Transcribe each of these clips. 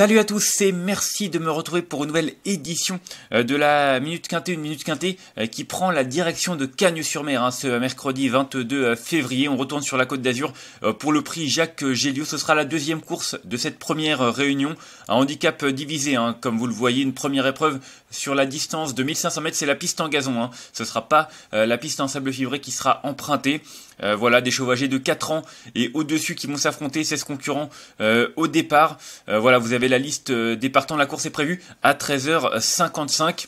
Salut à tous et merci de me retrouver pour une nouvelle édition euh, de la Minute Quintée, une Minute Quintée euh, qui prend la direction de Cagnes-sur-Mer hein, ce mercredi 22 euh, février. On retourne sur la Côte d'Azur pour le prix Jacques Géliou. Ce sera la deuxième course de cette première réunion. Un handicap divisé, hein, comme vous le voyez, une première épreuve sur la distance de 1500 mètres. C'est la piste en gazon, hein. ce ne sera pas la piste en sable fibré qui sera empruntée. Euh, voilà, des chevaux de 4 ans et au-dessus qui vont s'affronter, 16 concurrents euh, au départ. Euh, voilà, vous avez la liste des partants. La course est prévue à 13h55.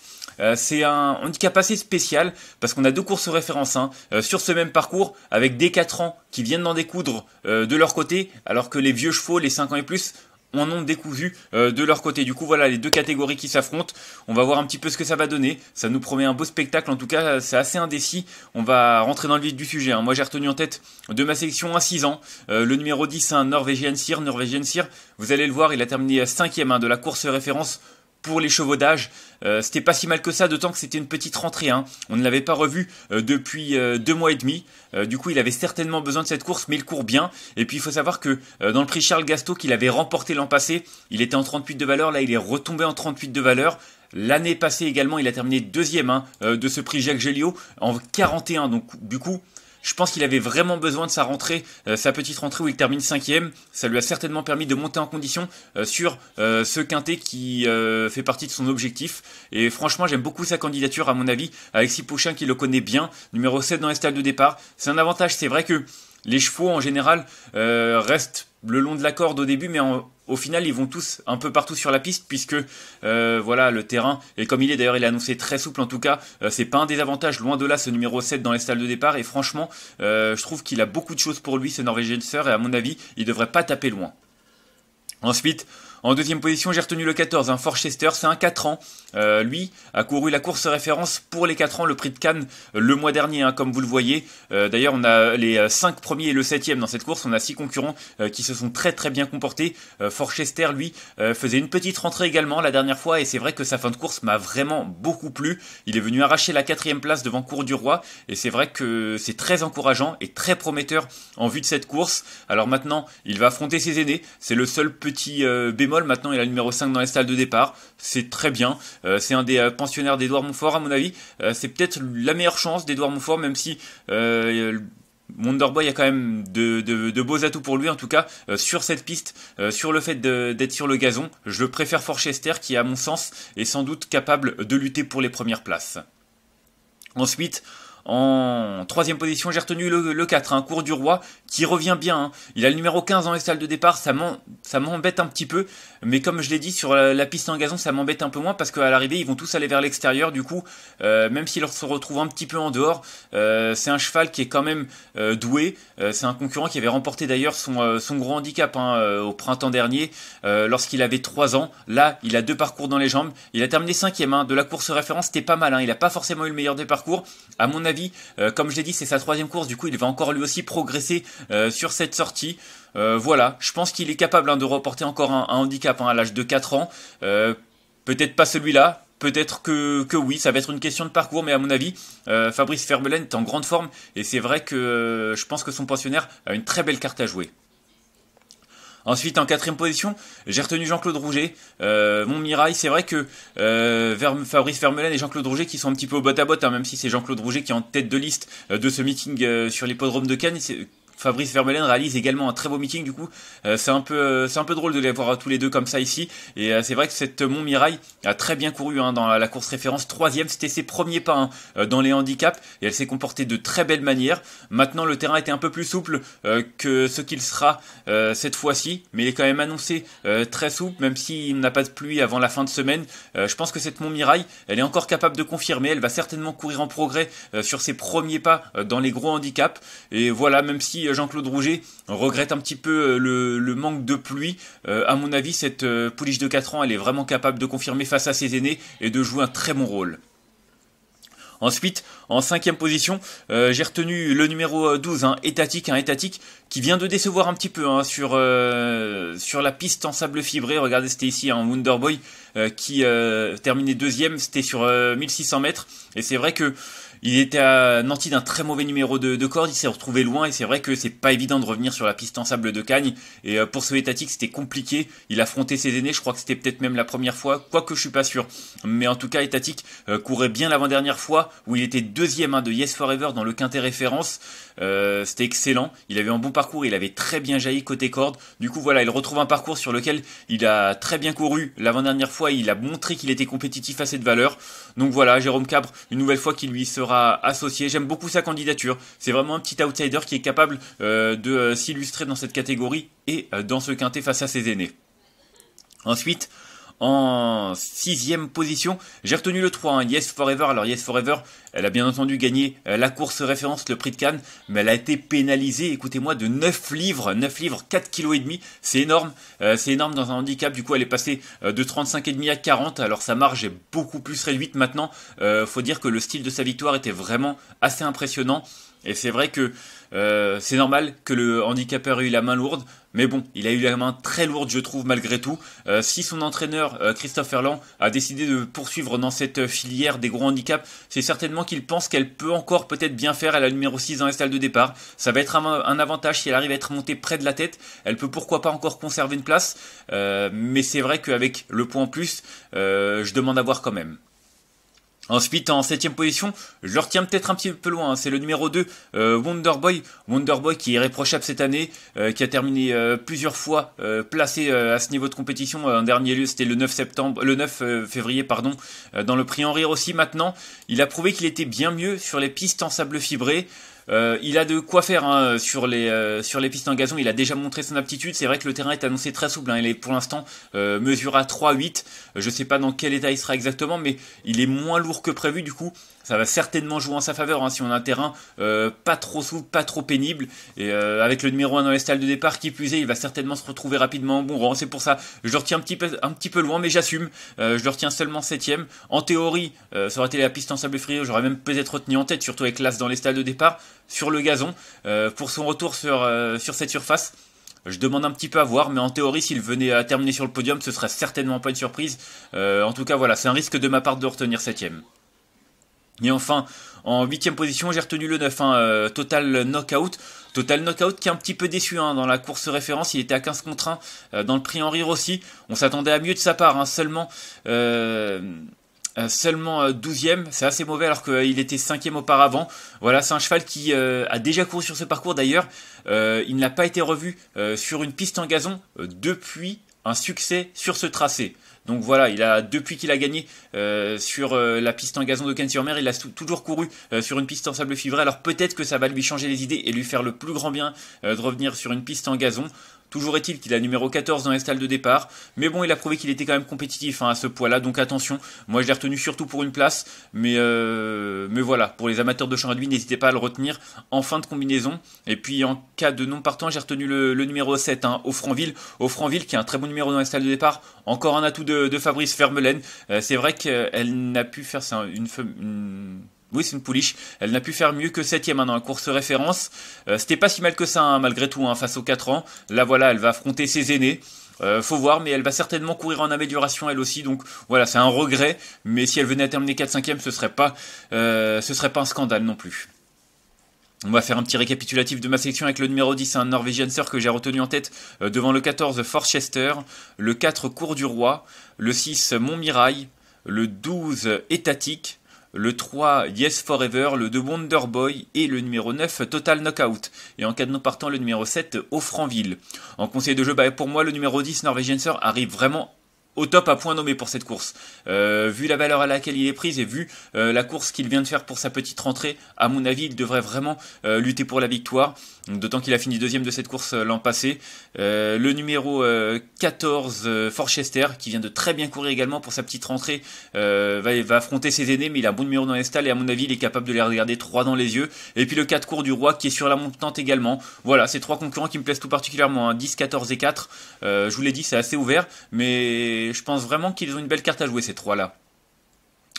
c'est un handicap assez spécial parce qu'on a deux courses référence hein. sur ce même parcours avec des 4 ans qui viennent d'en découdre de leur côté alors que les vieux chevaux, les 5 ans et plus, en ont découvert euh, de leur côté. Du coup, voilà les deux catégories qui s'affrontent. On va voir un petit peu ce que ça va donner. Ça nous promet un beau spectacle. En tout cas, c'est assez indécis. On va rentrer dans le vif du sujet. Hein. Moi, j'ai retenu en tête de ma section à 6 ans. Euh, le numéro 10, un Norvégien Sir. Norvégien Sir, vous allez le voir, il a terminé 5ème hein, de la course référence pour les chevaudages. Euh, c'était pas si mal que ça, d'autant que c'était une petite rentrée. Hein. On ne l'avait pas revu euh, depuis euh, deux mois et demi. Euh, du coup, il avait certainement besoin de cette course, mais il court bien. Et puis, il faut savoir que dans le prix Charles Gasto qu'il avait remporté l'an passé, il était en 38 de valeur. Là, il est retombé en 38 de valeur. L'année passée également, il a terminé deuxième hein, de ce prix Jacques Géliot en 41. Donc, du coup, je pense qu'il avait vraiment besoin de sa rentrée, euh, sa petite rentrée où il termine cinquième. Ça lui a certainement permis de monter en condition euh, sur euh, ce quintet qui fait partie de son objectif. Et franchement, j'aime beaucoup sa candidature, à mon avis. Alexis Pouchin qui le connaît bien, numéro 7 dans les de départ. C'est un avantage, c'est vrai que les chevaux en général restent le long de la corde au début, mais au final, ils vont tous un peu partout sur la piste, puisque euh, voilà le terrain, et comme il est d'ailleurs, il est annoncé très souple en tout cas, euh, c'est pas un désavantage, loin de là, ce numéro 7 dans les salles de départ, et franchement, euh, je trouve qu'il a beaucoup de choses pour lui, ce Norvégien sœur et à mon avis, il devrait pas taper loin. Ensuite, en deuxième position, j'ai retenu le 14, un hein, Forchester, c'est un 4 ans. Euh, lui a couru la course référence pour les 4 ans, le prix de Cannes, euh, le mois dernier, hein, comme vous le voyez. Euh, d'ailleurs, on a les 5 premiers et le 7 dans cette course. On a 6 concurrents qui se sont très très bien comportés. Forchester, lui, faisait une petite rentrée également la dernière fois et c'est vrai que sa fin de course m'a vraiment beaucoup plu. Il est venu arracher la quatrième place devant Cour du Roi et c'est vrai que c'est très encourageant et très prometteur en vue de cette course. Alors maintenant, il va affronter ses aînés. C'est le seul petit bémol maintenant il a le numéro 5 dans les salles de départ, c'est très bien, euh, c'est un des euh, pensionnaires d'Edouard Montfort à mon avis, euh, c'est peut-être la meilleure chance d'Edouard Montfort, même si... Wonderboy a quand même de, beaux atouts pour lui, en tout cas sur cette piste, sur le fait d'être sur le gazon. Je préfère Forchester qui, à mon sens, est sans doute capable de lutter pour les premières places. Ensuite, en troisième position, j'ai retenu le, 4, un hein, cours du roi, qui revient bien. Hein. Il a le numéro 15 dans les salles de départ, ça m'embête un petit peu. Mais comme je l'ai dit, sur la, piste en gazon, ça m'embête un peu moins, parce qu'à l'arrivée, ils vont tous aller vers l'extérieur. Du coup, même euh, même s'ils se retrouvent un petit peu en dehors, euh, c'est un cheval qui est quand même euh, doué. c'est un concurrent qui avait remporté d'ailleurs son, gros handicap hein, au printemps dernier, lorsqu'il avait 3 ans. Là, il a deux parcours dans les jambes. Il a terminé 5 de la course référence, c'était pas mal. Il n'a pas forcément eu le meilleur des parcours. À mon avis, avis, euh, comme je l'ai dit, c'est sa troisième course, du coup il va encore lui aussi progresser euh, sur cette sortie. Euh, voilà, je pense qu'il est capable hein, de reporter encore un, handicap hein, à l'âge de 4 ans. Peut-être pas celui-là, peut-être que, oui, ça va être une question de parcours, mais à mon avis, Fabrice Ferbelen est en grande forme et c'est vrai que je pense que son pensionnaire a une très belle carte à jouer. Ensuite, en quatrième position, j'ai retenu Jean-Claude Rouget, euh, mon Mirail. C'est vrai que euh, Fabrice Vermeulen et Jean-Claude Rouget qui sont un petit peu au bot à bot, hein, même si c'est Jean-Claude Rouget qui est en tête de liste euh, de ce meeting euh, sur l'hippodrome de Cannes. Fabrice Vermeulen réalise également un très beau meeting du coup. Euh, c'est un peu euh, c'est un peu drôle de les voir tous les deux comme ça ici. Et euh, c'est vrai que cette Montmirail a très bien couru hein, dans la course référence troisième. C'était ses premiers pas hein, dans les handicaps et elle s'est comportée de très belle manière Maintenant le terrain était un peu plus souple que ce qu'il sera cette fois-ci, mais il est quand même annoncé très souple, même s'il n'a pas de pluie avant la fin de semaine. je pense que cette Montmirail, elle est encore capable de confirmer. Elle va certainement courir en progrès sur ses premiers pas dans les gros handicaps. Et voilà, même si euh, Jean-Claude Rouget regrette un petit peu euh, le, manque de pluie. Euh, à mon avis, cette pouliche de 4 ans, elle est vraiment capable de confirmer face à ses aînés et de jouer un très bon rôle. Ensuite, en cinquième position, j'ai retenu le numéro 12, hein, étatique, un étatique, qui vient de décevoir un petit peu hein, sur, sur la piste en sable fibré. Regardez, c'était ici un hein, Wonderboy qui terminait deuxième, c'était sur 1600 mètres. Et c'est vrai que il était à nanti d'un très mauvais numéro de, corde, il s'est retrouvé loin et c'est vrai que c'est pas évident de revenir sur la piste en sable de Cagnes Et euh, pour ce étatique, c'était compliqué. Il affrontait ses aînés, je crois que c'était peut-être même la première fois, quoique je suis pas sûr. Mais en tout cas, étatique euh, courait bien l'avant-dernière fois où il était deuxième hein, de Yes Forever dans le quintet référence. Euh, c'était excellent. Il avait un bon parcours, il avait très bien jailli côté corde. Du coup, voilà, il retrouve un parcours sur lequel il a très bien couru l'avant-dernière fois. Il a montré qu'il était compétitif à cette valeur. Donc voilà, Jérôme Cabre, une nouvelle fois qui lui sera associé. J'aime beaucoup sa candidature. C'est vraiment un petit outsider qui est capable euh, de euh, s'illustrer dans cette catégorie et euh, dans ce quintet face à ses aînés. Ensuite, en sixième position. J'ai retenu le 3, hein. Yes Forever. Alors Yes Forever, elle a bien entendu gagné euh, la course référence, le prix de Cannes, mais elle a été pénalisée, écoutez-moi, de 9 livres, 9 livres, 4 kg et demi. C'est énorme, euh, c'est énorme dans un handicap. Du coup, elle est passée euh, de 35,5 à 40. Alors sa marge est beaucoup plus réduite maintenant. faut dire que le style de sa victoire était vraiment assez impressionnant. Et c'est vrai que euh, c'est normal que le handicapeur ait eu la main lourde, mais bon, il a eu la main très lourde, je trouve, malgré tout. Euh, si son entraîneur, euh, Christophe Erland, a décidé de poursuivre dans cette filière des gros handicaps, c'est certainement qu'il pense qu'elle peut encore peut-être bien faire à la numéro 6 dans la salles de départ. Ça va être un, avantage si elle arrive à être montée près de la tête. Elle peut pourquoi pas encore conserver une place, mais c'est vrai qu'avec le point en plus, je demande à voir quand même. Ensuite, en septième position, je retiens peut-être un petit peu loin, hein, c'est le numéro 2, euh, Wonderboy. Wonderboy qui est réprochable cette année, euh, qui a terminé euh, plusieurs fois placé à ce niveau de compétition. En dernier lieu, c'était le 9, septembre, le 9 février pardon, dans le prix Henri rire aussi maintenant. Il a prouvé qu'il était bien mieux sur les pistes en sable fibré. Euh, il a de quoi faire hein, sur les euh, sur les pistes en gazon. Il a déjà montré son aptitude. C'est vrai que le terrain est annoncé très souple. Hein. Il est pour l'instant euh, mesure à 3,8. Je ne sais pas dans quel état il sera exactement, mais il est moins lourd que prévu. Du coup, ça va certainement jouer en sa faveur hein, si on a un terrain euh, pas trop souple, pas trop pénible. Et euh, avec le numéro 1 dans les stalles de départ, qui plus il va certainement se retrouver rapidement bon C'est pour ça, je le retiens un petit peu, un petit peu loin, mais j'assume. Euh, je le retiens seulement 7 En théorie, ça aurait été la piste en sable frio, j'aurais même peut-être retenu en tête, surtout avec l'as dans les stalles de départ, sur le gazon, pour son retour sur, sur cette surface. Je demande un petit peu à voir, mais en théorie, s'il venait à terminer sur le podium, ce serait certainement pas une surprise. en tout cas, voilà, c'est un risque de ma part de retenir 7 et enfin, en huitième position, j'ai retenu le 9, hein, euh, Total Knockout. Total Knockout qui est un petit peu déçu hein, dans la course référence, il était à 15 contre 1 euh, dans le prix Henri Rossi. On s'attendait à mieux de sa part, hein, seulement... Euh, seulement 12 ème c'est assez mauvais alors qu'il était 5 ème auparavant. Voilà, c'est un cheval qui a déjà couru sur ce parcours d'ailleurs. il n'a pas été revu sur une piste en gazon depuis un succès sur ce tracé. Donc voilà, il a depuis qu'il a gagné euh, sur euh, la piste en gazon de Cannes-sur-Mer, il a toujours couru euh, sur une piste en sable fibré. Alors peut-être que ça va lui changer les idées et lui faire le plus grand bien de revenir sur une piste en gazon. Toujours est-il qu'il a numéro 14 dans les stalles de départ, mais bon, il a prouvé qu'il était quand même compétitif hein, à ce poids-là, donc attention. Moi, je l'ai retenu surtout pour une place, mais, euh, mais voilà, pour les amateurs de champ réduits, n'hésitez pas à le retenir en fin de combinaison. Et puis, en cas de non-partant, j'ai retenu le, le, numéro 7, hein, au Offranville, qui est un très bon numéro dans la stalles de départ, encore un atout de, Fabrice Fermelaine. Euh, c'est vrai qu'elle n'a pu faire ça, une oui, c'est une Pouliche, elle n'a pu faire mieux que septième hein, dans la course référence. Euh, c'était pas si mal que ça hein, malgré tout hein, face aux 4 ans. Là voilà, elle va affronter ses aînés. Euh, faut voir, mais elle va certainement courir en amélioration elle aussi. Donc voilà, c'est un regret. Mais si elle venait à terminer 4-5ème, ce serait pas, euh, ce serait pas un scandale non plus. On va faire un petit récapitulatif de ma section avec le numéro 10, un Norwegian Sir que j'ai retenu en tête devant le 14 Forchester, le 4 Cours du Roi, le 6 Montmirail, le 12 Étatique, le 3 Yes Forever, le 2 Wonder Boy et le numéro 9 Total Knockout. Et en cas de non partant, le numéro 7 Offranville. En conseil de jeu, bah, pour moi, le numéro 10 Norwegian Sir arrive vraiment au top à point nommé pour cette course. Euh, vu la valeur à laquelle il est prise et vu euh, la course qu'il vient de faire pour sa petite rentrée, à mon avis, il devrait vraiment euh, lutter pour la victoire. D'autant qu'il a fini deuxième de cette course l'an passé. le numéro 14, Forchester, qui vient de très bien courir également pour sa petite rentrée, va, va, affronter ses aînés, mais il a un bon numéro dans les et à mon avis, il est capable de les regarder trois dans les yeux. Et puis le 4 cours du roi qui est sur la montante également. Voilà, ces trois concurrents qui me plaisent tout particulièrement, hein, 10, 14 et 4. je vous l'ai dit, c'est assez ouvert, mais et je pense vraiment qu'ils ont une belle carte à jouer, ces trois-là.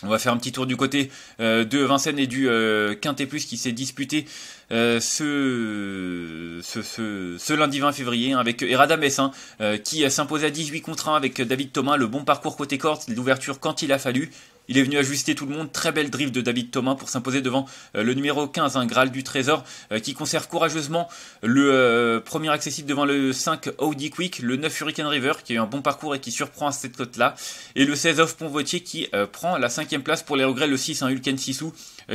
On va faire un petit tour du côté euh, de Vincennes et du euh, Quintet Plus qui s'est disputé euh, ce, ce, lundi 20 février hein, avec Erada Messin euh, qui qui s'imposait à 18 contre 1 avec David Thomas, le bon parcours côté corte, l'ouverture quand il a fallu. Il est venu ajuster tout le monde. Très belle drift de David Thomas pour s'imposer devant euh, le numéro 15, un hein, Graal du Trésor, euh, qui conserve courageusement le euh, premier accessible devant le 5 Audi Quick, le 9 Hurricane River qui a eu un bon parcours et qui surprend à cette côte là et le 16 Off Ponvotier qui prend la cinquième place pour les regrets, le 6, un hein, Hulken Sissou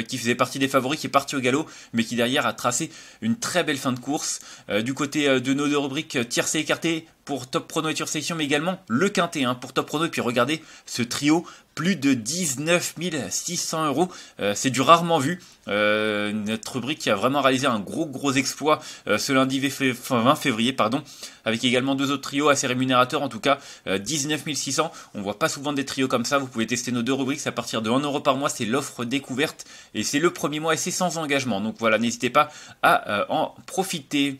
qui faisait partie des favoris, qui est parti au galop, mais qui derrière a tracé une très belle fin de course. du côté de nos deux rubriques, tiercé écarté, pour Top Prono et Section, mais également le Quintet hein, pour Top Prono. Et puis regardez ce trio, plus de 19 600 euros. Euh, c'est du rarement vu. Euh, notre rubrique qui a vraiment réalisé un gros gros exploit euh, ce lundi 20 février, pardon, avec également deux autres trios assez rémunérateurs, en tout cas 19 600. On voit pas souvent des trios comme ça. Vous pouvez tester nos deux rubriques à partir de 1 euro par mois. C'est l'offre découverte et c'est le premier mois et c'est sans engagement. Donc voilà, n'hésitez pas à en profiter.